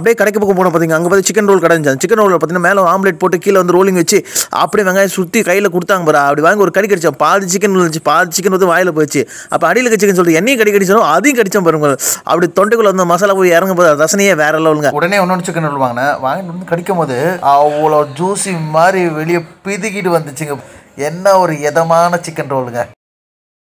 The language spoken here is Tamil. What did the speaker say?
அப்படியே கடைக்கு பக்கம் போனால் பார்த்தீங்க அங்கே பார்த்து சிக்கன் ரோல் கடை சிக்கன் ரோல் பார்த்தீங்கன்னா மேலே ஆம்லெட் போட்டு கீழே வந்து ரோலிங் வச்சு அப்படியே வெங்காயம் சுற்றி கையில் கொடுத்தாங்க பாரு அப்படி வாங்கி ஒரு கடி கடிச்சோம் பாதி சிக்கன் இருந்துச்சு பாதி சிக்கன் வந்து வாயில் போச்சு அப்போ அடியில் சிக்கன் சொல்லிட்டு என்னையும் கடி கடிச்சாலும் அதையும் கடிச்சோம் பாருங்க அப்படி தொண்டைக்குள்ள வந்து மசாலா போய் இறங்கும் போது ரசனையே வேற லெவலுங்க உடனே இன்னொன்று சிக்கன் ரோல் வாங்கினேன் வாங்கிட்டு வந்து கடிக்கும் போது அவ்வளோ ஜூஸி மாதிரி வெளியே பிதுக்கிட்டு வந்துச்சுங்க என்ன ஒரு இதமான சிக்கன் ரோலுங்க